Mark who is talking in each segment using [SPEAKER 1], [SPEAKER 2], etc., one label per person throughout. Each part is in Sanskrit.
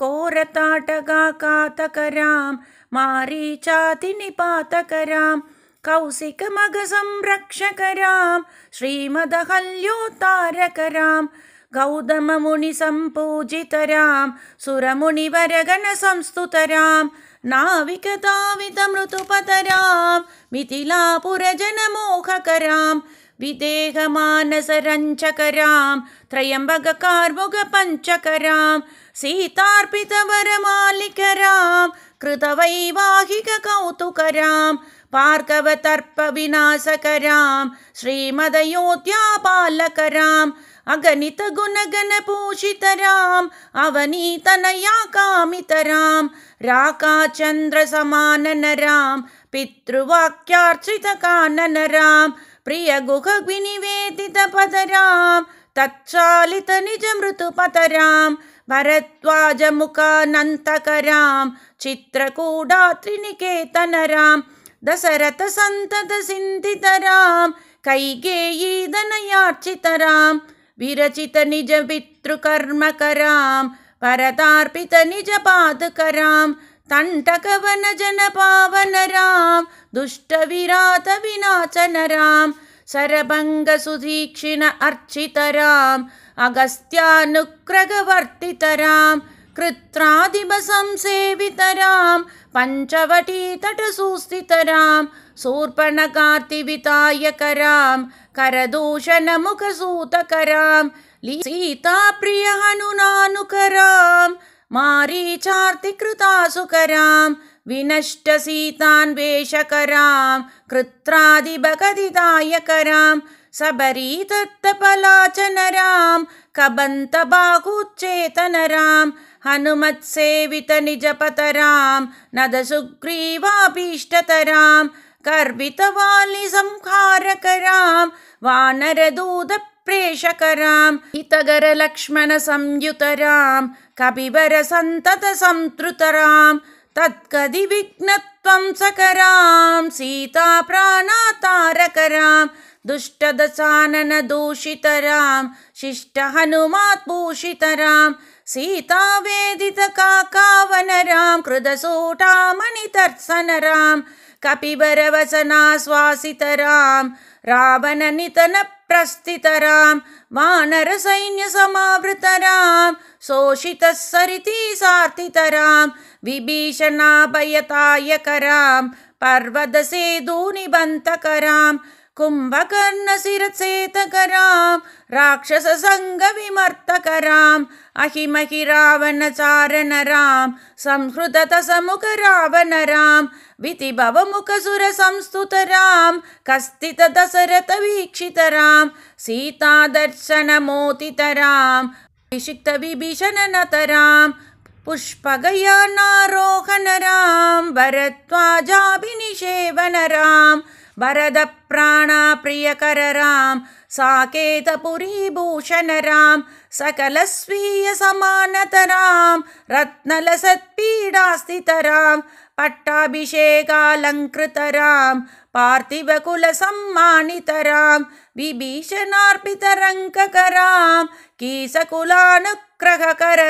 [SPEAKER 1] कोरताटकातकरां मारीचातिनिपातकरां कौशिकमघसंरक्षकरां श्रीमदहल्योत्तारकरां गौतममुनिसम्पूजितरां सुरमुनिवरगणसंस्तुतरां नाविकधावितमृदुपतरां मिथिलापुरजनमोहकरां विदेहमानसरञ्चकरां त्रयम्बग सीतार्पितवरमालिकरां कृतवैवाहिककौतुकरां पार्गवतर्पविनाशकरां श्रीमदयोपालकराम् अगणितगुणगणपूषितराम् अवनीतनया कामितरां राकाचन्द्रसमाननरां पितृवाक्यार्चितकाननराम् प्रियगुहविनिवेदित पतरां तत्साालित निज मृदुपतरां भरत्वाजमुखानन्तकरां चित्रकूढा त्रिनिकेतनरां कैकेयीदनयार्चितरां तण्टकवनजनपावनरां दुष्टविरातविनाचनरां सरभङ्गसुदीक्षिण अर्चितराम् अगस्त्यानुक्रगवर्तितरां कृत्रादिमसंसेवितरां पञ्चवटीतटसुस्थितरां शूर्पण कार्तिवितायकरां करदूषणमुखसूतकरां सीताप्रियहनुनानुकराम् मारीचार्तिकृता कृता सुकरां विनष्टसीतान्वेषकरां कृत्रादिभगदिदायकरां सबरी दत्तपलाचनरां हनुमत्सेवितनिजपतरां नदसुग्रीवापीष्टतराम् कर्वितवालिसंहारकरां वानरदूदप्रेषकरां हितगरलक्ष्मणसंयुतरां कविवरसन्तृतरां तत्कदि विघ्नत्वं सकरां सीताप्राणातारकरां दुष्टदशाननदूषितरां दुष्टदसाननदूषितरां शिष्टहनुमाद्भूषितरां सीतावेदितकाकावनरां काका कृदसोटामणितर्सनराम् कपिबरवचनाश्वासितरां रावणनितनप्रस्थितरां वानरसैन्यसमावृतरां शोषितः सरिति सातितरां विभीषणाभयतायकरां पर्वत कुम्भकर्णसिरचेतकरां राक्षससङ्गविमर्तकराम् अहिमहि रावणचारणरां संस्कृततसमुखरावणरां विधिभवमुखसुरसंस्तुतरां कस्थितदशरथवीक्षितरां सीतादर्शनमोतितरां निषिक्तविभिषण नतरां पुष्पगयानारोहणरां भरत्वाजाभिनिषेवनराम् वरदप्राणाप्रियकररां साकेतपुरीभूषणरां सकलस्वीयसमानतरां रत्नलसत्पीडास्तितरां पट्टाभिषेकालङ्कृतरां पार्थिवकुलसम्मानितरां विभीषणार्पितरङ्ककरां कीसकुलानुग्रहकर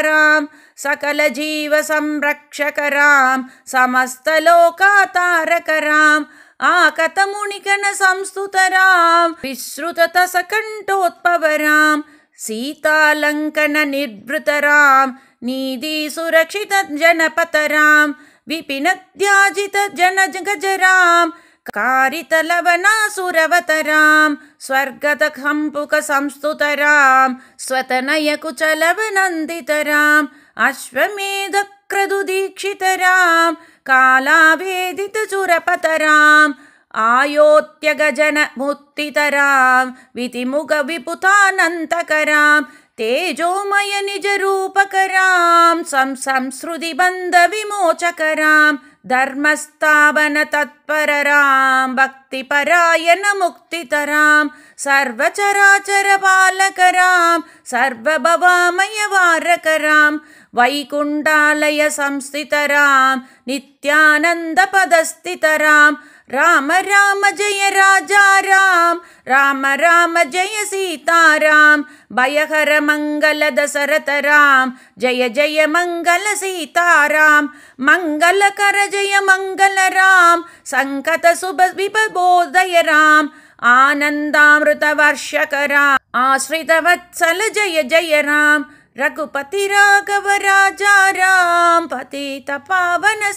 [SPEAKER 1] सकलजीवसंरक्षकरां समस्तलोकातारकराम् आकतमुनिकन संस्तुतरां विश्रुतसकण्ठोत्पवरां सीतालङ्कन निर्भृतरां निधिसुरक्षित जनपतरां विपिन त्याजित अश्वमेधक्रदुदीक्षितराम् कालाभेदितचुरपतराम् आयोत्यगजनमुत्तितरां आयोत्यगजन तेजोमयनिजरूपकरां निजरूपकरां संसृतिबन्ध विमोचकरां धर्मस्थावनतत्पररां भक्तिपरायण मुक्तितरां सर्वचराचर बालकरां राम राम जय राजा राम राम राम जय सीता राम। भयहर मङ्गल दशरथ राम जय जय मङ्गल मंगल कर जय मङ्गल राम सङ्कत सुभ विभबोधय राम आनन्दामृत वर्षक राम आश्रित वत्सल जय जय राम रघुपति राघव राजा राम पतित पावन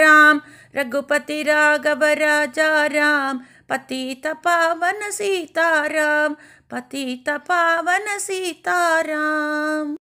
[SPEAKER 1] राम राघव राजा राम पतितपावन सीताराम पतितपावन सीताराम